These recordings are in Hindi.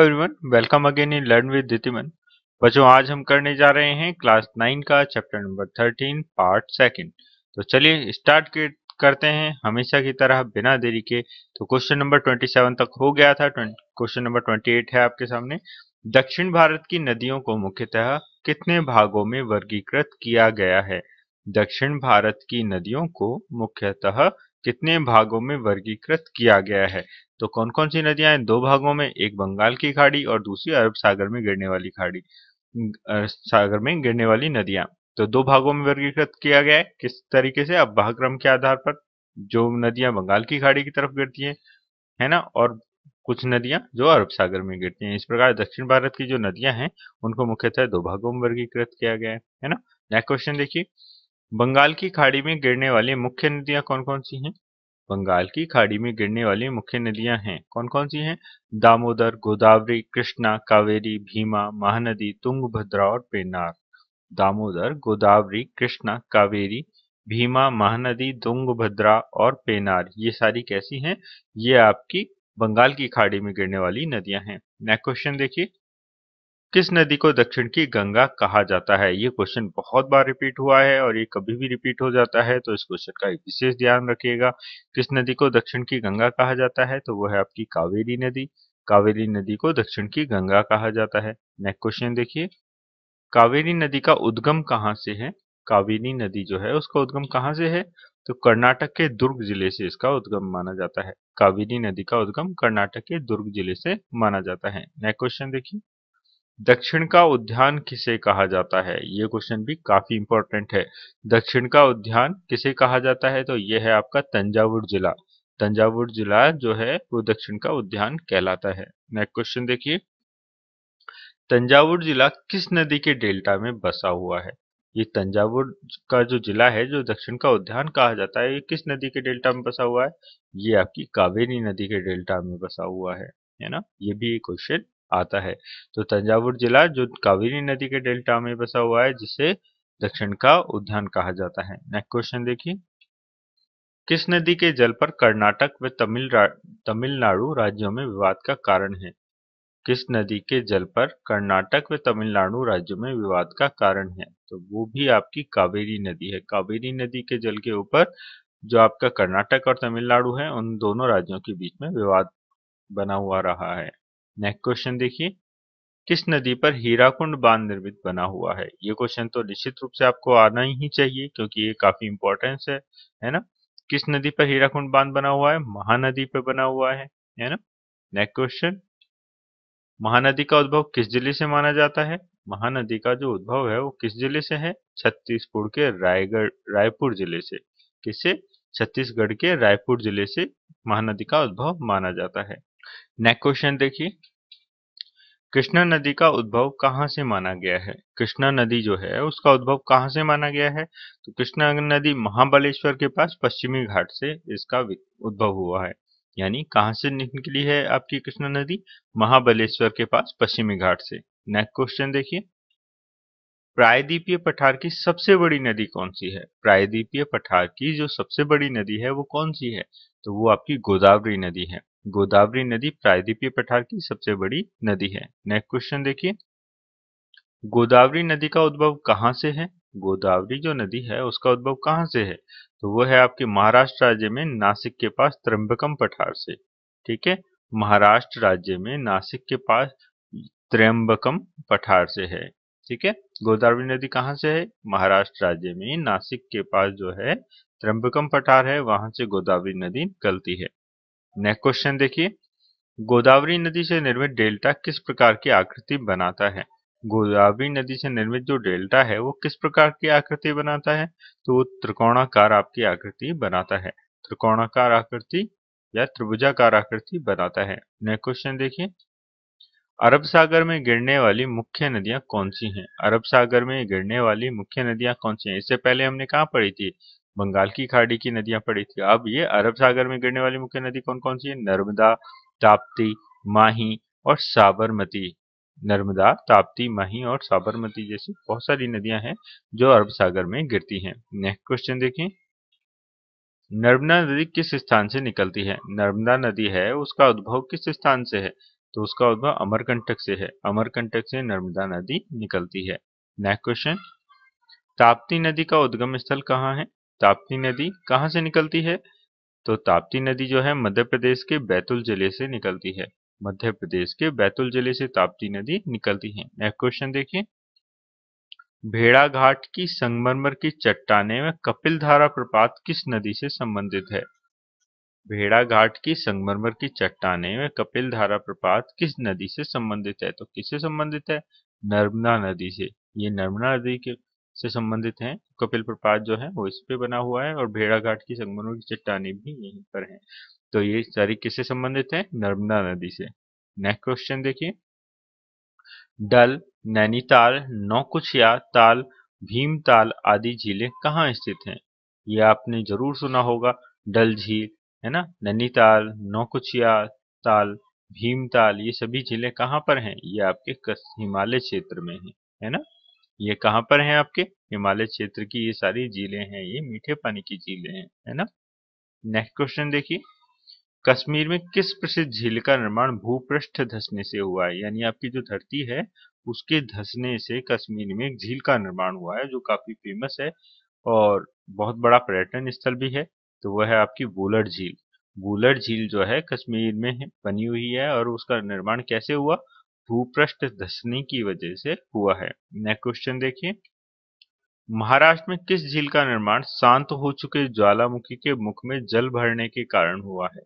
everyone welcome again in learn with दिमन बच्चों आज हम करने जा रहे हैं क्लास नाइन का chapter number thirteen part second तो चलिए स्टार्ट करते हैं हमेशा की तरह बिना देरी के तो क्वेश्चन नंबर ट्वेंटी सेवन तक हो गया था क्वेश्चन नंबर ट्वेंटी एट है आपके सामने दक्षिण भारत की नदियों को मुख्यतः कितने भागों में वर्गीकृत किया गया है दक्षिण भारत की नदियों को मुख्यतः कितने भागों में वर्गीकृत किया गया है तो कौन कौन सी नदियां हैं दो भागों में एक बंगाल की खाड़ी और दूसरी अरब सागर में गिरने वाली खाड़ी सागर में गिरने वाली नदियां तो दो भागों में वर्गीकृत किया गया है किस तरीके से अब भागक्रम के आधार पर जो नदियां बंगाल की खाड़ी की तरफ गिरती हैं है ना और कुछ नदियां जो अरब सागर में गिरती हैं इस प्रकार दक्षिण भारत की जो नदियां हैं उनको मुख्यतः दो भागों में वर्गीकृत किया गया है है ना नेक्स्ट क्वेश्चन देखिए बंगाल की खाड़ी में गिरने वाली मुख्य नदियां कौन कौन सी हैं बंगाल की खाड़ी में गिरने वाली मुख्य नदियां हैं कौन कौन सी हैं दामोदर गोदावरी कृष्णा कावेरी भीमा महानदी तुंगभद्रा और पेनार दामोदर गोदावरी कृष्णा कावेरी भीमा महानदी तुंगभद्रा और पेनार ये सारी कैसी हैं ये आपकी बंगाल की खाड़ी में गिरने वाली नदियां हैं नेक्स्ट क्वेश्चन देखिए किस नदी को दक्षिण की गंगा कहा जाता है ये क्वेश्चन बहुत बार रिपीट हुआ है और ये कभी भी रिपीट हो जाता है तो इस क्वेश्चन का एक विशेष ध्यान रखिएगा किस नदी को दक्षिण की गंगा कहा जाता है तो वो है आपकी कावेरी नदी कावेरी नदी को दक्षिण की गंगा कहा जाता है नेक्स्ट क्वेश्चन देखिए कावेरी नदी का उद्गम कहाँ से है कावेरी नदी जो है उसका उद्गम कहाँ से है तो कर्नाटक के दुर्ग जिले से इसका उद्गम माना जाता है कावेरी नदी का उद्गम कर्नाटक के दुर्ग जिले से माना जाता है नेक्स्ट क्वेश्चन देखिए दक्षिण का उद्यान किसे कहा जाता है ये क्वेश्चन भी काफी इंपॉर्टेंट है दक्षिण का उद्यान किसे कहा जाता है तो ये है आपका तंजावुर जिला तंजावुर जिला जो है वो दक्षिण का उद्यान कहलाता है नेक्स्ट क्वेश्चन देखिए तंजावुर जिला किस नदी के डेल्टा में बसा हुआ है ये तंजावुर का जो जिला है जो दक्षिण का उद्यान कहा जाता है ये किस नदी के डेल्टा में बसा हुआ है ये आपकी कावेरी नदी के डेल्टा में बसा हुआ है है ना ये भी क्वेश्चन आता है तो तंजावुर जिला जो कावेरी नदी के डेल्टा में बसा हुआ है जिसे दक्षिण का उद्यान कहा जाता है नेक्स्ट क्वेश्चन देखिए किस नदी के जल पर कर्नाटक व तमिल तमिलनाडु राज्यों में विवाद का कारण है किस नदी के जल पर कर्नाटक व तमिलनाडु राज्यों में विवाद का कारण है तो वो भी आपकी कावेरी नदी है कावेरी नदी के जल के ऊपर जो आपका कर्नाटक और तमिलनाडु है उन दोनों राज्यों के बीच में विवाद बना हुआ रहा है नेक्स्ट क्वेश्चन देखिए किस नदी पर हीराकुंड बांध निर्मित बना हुआ है ये क्वेश्चन तो निश्चित रूप से आपको आना ही चाहिए क्योंकि ये काफी इंपॉर्टेंस है है ना किस नदी पर हीराकुंड बांध बना हुआ है महानदी पर बना हुआ है है ना नेक्स्ट क्वेश्चन महानदी का उद्भव किस जिले से माना जाता है महानदी का जो उद्भव है वो किस जिले से है छत्तीसगढ़ के रायगढ़ रायपुर जिले से किससे छत्तीसगढ़ के रायपुर जिले से महानदी का उद्भव माना जाता है नेक्स्ट क्वेश्चन देखिए कृष्णा नदी का उद्भव कहाँ से माना गया है कृष्णा नदी जो है उसका उद्भव कहाँ से माना गया है तो कृष्णा नदी महाबलेश्वर के पास पश्चिमी घाट से इसका उद्भव हुआ है यानी कहाँ से निकली है आपकी कृष्णा नदी महाबलेश्वर के पास पश्चिमी घाट से नेक्स्ट क्वेश्चन देखिए प्रायद्वीपीय पठार की सबसे बड़ी नदी कौन सी है प्रायद्वीपीय पठार की जो सबसे बड़ी नदी है वो कौन सी है तो वो आपकी गोदावरी नदी है गोदावरी नदी प्रायद्वीपीय पठार की सबसे बड़ी नदी है नेक्स्ट क्वेश्चन देखिए गोदावरी नदी का उद्भव कहाँ से है गोदावरी जो नदी है उसका उद्भव कहाँ से है तो वो है आपके महाराष्ट्र राज्य में नासिक के पास त्र्यंबकम पठार से ठीक है महाराष्ट्र राज्य में नासिक के पास त्र्यंबकम पठार से है ठीक है गोदावरी नदी कहाँ से है महाराष्ट्र राज्य में नासिक के पास जो है त्र्यंबकम पठार है वहां से गोदावरी नदी निकलती है नेक्स्ट क्वेश्चन देखिए गोदावरी नदी से निर्मित डेल्टा किस प्रकार की आकृति बनाता है गोदावरी नदी से निर्मित जो डेल्टा है वो किस प्रकार की आकृति बनाता है तो वो त्रिकोणाकार आपकी आकृति बनाता है त्रिकोणाकार आकृति या त्रिभुजाकार आकृति बनाता है नेक्स्ट क्वेश्चन देखिए अरब सागर में गिरने वाली मुख्य नदियां कौन सी हैं अरब सागर में गिरने वाली मुख्य नदियां कौन सी हैं इससे पहले हमने कहा पढ़ी थी बंगाल की खाड़ी की नदियां पड़ी थी अब ये अरब सागर में गिरने वाली मुख्य नदी कौन कौन सी है नर्मदा ताप्ती माही और साबरमती नर्मदा ताप्ती माही और साबरमती जैसी बहुत सारी नदियां हैं जो अरब सागर में गिरती हैं नेक्स्ट क्वेश्चन देखें नर्मदा नदी किस स्थान से निकलती है नर्मदा नदी है उसका उद्भव किस स्थान से है तो उसका उद्भव अमरकंटक से है अमरकंटक से नर्मदा नदी निकलती है नेक्स्ट क्वेश्चन ताप्ती नदी का उद्गम स्थल कहाँ है ताप्ती नदी कहाँ से निकलती है तो ताप्ती नदी जो है मध्य प्रदेश के बैतूल जिले से निकलती है मध्य प्रदेश के बैतूल जिले से ताप्ती नदी निकलती है नेक्स्ट क्वेश्चन देखिए घाट की संगमरमर की चट्टाने में कपिल धारा प्रपात किस नदी से संबंधित है भेड़ाघाट की संगमरमर की चट्टाने में कपिल धारा प्रपात किस नदी से संबंधित है तो किससे संबंधित है नर्मदा नदी से ये नर्मदा नदी के से संबंधित हैं कपिल प्रपात जो है वो इस पे बना हुआ है और भेड़ाघाट की संगमरमर की चट्टानी भी यहीं पर है तो ये सारी किससे संबंधित है नर्मदा नदी से नेक्स्ट क्वेश्चन देखिए डल नैनीताल नौकुचिया ताल भीमताल आदि झीलें कहाँ स्थित हैं ये आपने जरूर सुना होगा डल झील है ना नैनीताल नौकुचिया ताल भीमताल ये सभी झीलें कहाँ पर हैं ये आपके हिमालय क्षेत्र में हैं है ना ये कहाँ पर हैं आपके हिमालय क्षेत्र की ये सारी झीलें हैं ये मीठे पानी की झीलें हैं है ना नेक्स्ट क्वेश्चन देखिए कश्मीर में किस प्रसिद्ध झील का निर्माण भूपृष्ठ धसने से हुआ है यानी आपकी जो धरती है उसके धसने से कश्मीर में एक झील का निर्माण हुआ है जो काफी फेमस है और बहुत बड़ा पर्यटन स्थल भी है तो वह है आपकी बोलर झील बोलर झील जो है कश्मीर में बनी हुई है और उसका निर्माण कैसे हुआ भूपृष्ठ धसने की वजह से हुआ है नेक्स्ट क्वेश्चन देखिए महाराष्ट्र में किस झील का निर्माण शांत हो चुके ज्वालामुखी के मुख में जल भरने के कारण हुआ है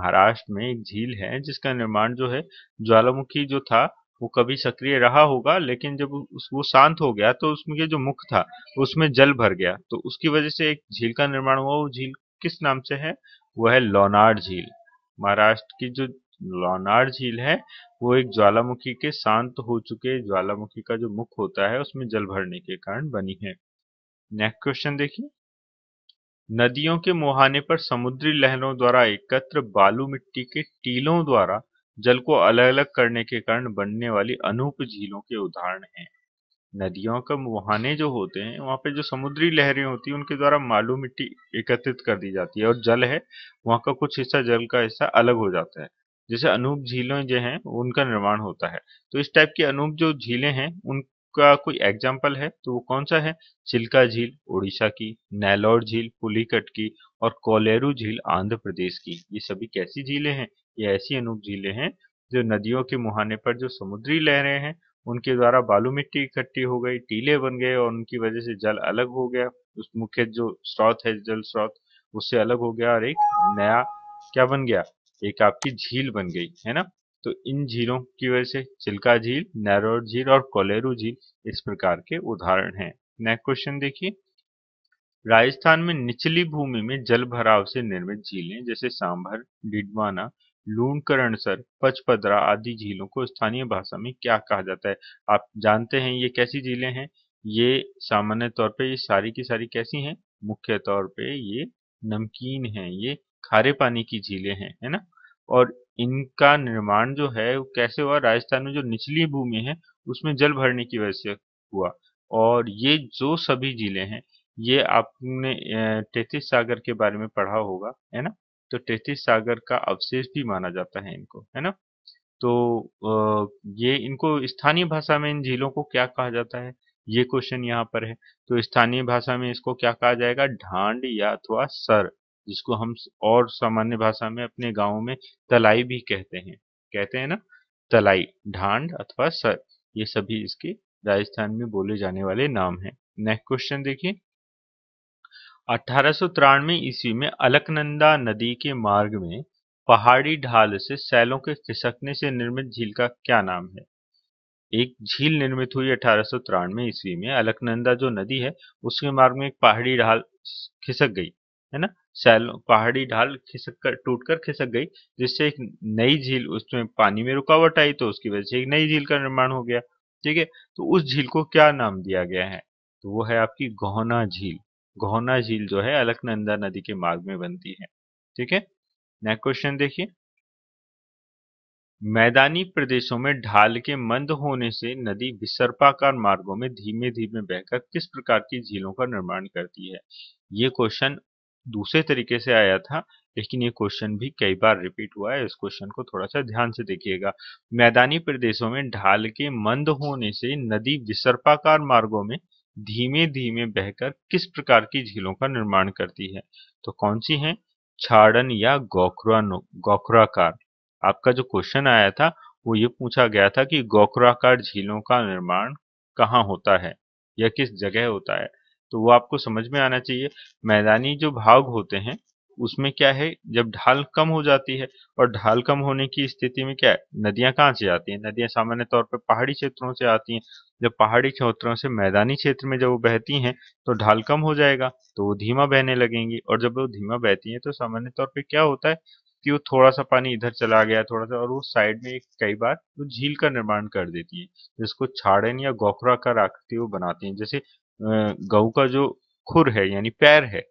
महाराष्ट्र में एक झील है जिसका निर्माण जो है ज्वालामुखी जो था वो कभी सक्रिय रहा होगा लेकिन जब उस वो शांत हो गया तो उसमें जो मुख था उसमें जल भर गया तो उसकी वजह से एक झील का निर्माण हुआ वो झील किस नाम से है वो है लोनार झील महाराष्ट्र की जो लोनार झील है वो एक ज्वालामुखी के शांत हो चुके ज्वालामुखी का जो मुख होता है उसमें जल भरने के कारण बनी है नेक्स्ट क्वेश्चन देखिए नदियों के मुहाने पर समुद्री लहरों द्वारा एकत्र बालू मिट्टी के टीलों द्वारा जल को अलग अलग करने के कारण बनने वाली अनूप झीलों के उदाहरण हैं नदियों के मुहाने जो होते हैं वहां पे जो समुद्री लहरें होती हैं उनके द्वारा मालू मिट्टी एकत्रित कर दी जाती है और जल है वहां का कुछ हिस्सा जल का हिस्सा अलग हो जाता है जैसे अनूप झीलों जो हैं उनका निर्माण होता है तो इस टाइप की अनूप जो झीलें हैं उनका कोई एग्जाम्पल है तो वो कौन सा है चिल्का झील उड़ीसा की नैलोर झील पुलिकट की और कोलेरू झील आंध्र प्रदेश की ये सभी कैसी झीलें हैं ये ऐसी अनूप झीलें हैं जो नदियों के मुहाने पर जो समुद्री लहरें हैं उनके द्वारा बालू मिट्टी इकट्ठी हो गई टीले बन गए और उनकी वजह से जल अलग हो गया उस मुख्य जो स्रोत है जल स्रोत उससे अलग हो गया और एक नया क्या बन गया एक आपकी झील बन गई है ना तो इन झीलों की वजह से चिल्का झील नैरोड झील और कोलेरू झील इस प्रकार के उदाहरण हैं नेक्स्ट क्वेश्चन देखिए राजस्थान में निचली भूमि में जल भराव से निर्मित झीलें जैसे सांभर डिडवाना लूणकरणसर पचपदरा आदि झीलों को स्थानीय भाषा में क्या कहा जाता है आप जानते हैं ये कैसी झीलें हैं ये सामान्य तौर पर ये सारी की सारी कैसी हैं मुख्य तौर पर ये नमकीन है ये खारे पानी की झीलें हैं है ना और इनका निर्माण जो है वो कैसे हुआ राजस्थान में जो निचली भूमि है उसमें जल भरने की वजह से हुआ और ये जो सभी जिले हैं ये आपने तैतीस सागर के बारे में पढ़ा होगा है ना तो तैतीस सागर का अवशेष भी माना जाता है इनको है ना तो ये इनको स्थानीय भाषा में इन झीलों को क्या कहा जाता है ये क्वेश्चन यहाँ पर है तो स्थानीय भाषा में इसको क्या कहा जाएगा ढांड या अथवा सर जिसको हम और सामान्य भाषा में अपने गाँव में तलाई भी कहते हैं कहते हैं ना तलाई ढांड अथवा सर ये सभी इसके राजस्थान में बोले जाने वाले नाम हैं नेक्स्ट क्वेश्चन देखिए अठारह ईस्वी में अलकनंदा नदी के मार्ग में पहाड़ी ढाल से सैलों के खिसकने से निर्मित झील का क्या नाम है एक झील निर्मित हुई अठारह ईस्वी में अलकनंदा जो नदी है उसके मार्ग में एक पहाड़ी ढाल खिसक गई है ना सैलों पहाड़ी ढाल खिसक कर टूट कर खिसक गई जिससे एक नई झील उसमें पानी में रुकावट आई तो उसकी वजह से एक नई झील का निर्माण हो गया ठीक है तो उस झील को क्या नाम दिया गया है तो वो है आपकी गोहना झील गोहना झील जो है अलकनंदा नदी के मार्ग में बनती है ठीक है नेक्स्ट क्वेश्चन देखिए मैदानी प्रदेशों में ढाल के मंद होने से नदी विसर्पाकार मार्गों में धीमे धीमे बहकर किस प्रकार की झीलों का निर्माण करती है ये क्वेश्चन दूसरे तरीके से आया था लेकिन ये क्वेश्चन भी कई बार रिपीट हुआ है इस क्वेश्चन को थोड़ा सा ध्यान से देखिएगा मैदानी प्रदेशों में ढाल के मंद होने से नदी विसर्पाकार मार्गों में धीमे धीमे बहकर किस प्रकार की झीलों का निर्माण करती है तो कौन सी है छाड़न या गोखरा गोखराकार आपका जो क्वेश्चन आया था वो ये पूछा गया था कि गोखराकार झीलों का निर्माण कहाँ होता है या किस जगह होता है तो वो आपको समझ में आना चाहिए मैदानी जो भाग होते हैं उसमें क्या है जब ढाल कम हो जाती है और ढाल कम होने की स्थिति में क्या है नदियां कहाँ से आती हैं नदियां सामान्य तौर पर पहाड़ी क्षेत्रों से आती हैं जब पहाड़ी क्षेत्रों से मैदानी क्षेत्र में जब वो बहती हैं तो ढाल कम हो जाएगा तो वो धीमा बहने लगेंगी और जब वो धीमा बहती हैं तो सामान्य तौर पर क्या होता है कि वो थोड़ा सा पानी इधर चला गया थोड़ा सा और वो साइड में एक कई बार वो झील का निर्माण कर देती है जिसको छाड़न या गोखरा का आकृति वो बनाती है जैसे गऊ का जो खुर है यानी पैर है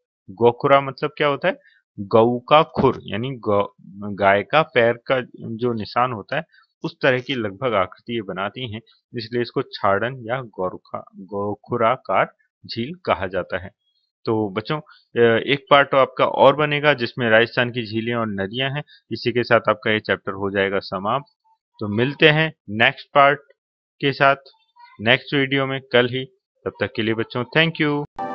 गोखुरा मतलब क्या होता है गऊ का खुर यानी गाय का पैर का जो निशान होता है उस तरह की लगभग आकृति ये बनाती हैं इसलिए इसको छाड़न या गोरखा गोखुराकार झील कहा जाता है तो बच्चों एक पार्ट तो आपका और बनेगा जिसमें राजस्थान की झीलें और नदियां हैं इसी के साथ आपका ये चैप्टर हो जाएगा समाप्त तो मिलते हैं नेक्स्ट पार्ट के साथ नेक्स्ट वीडियो में कल ही तब तक के लिए बच्चों थैंक यू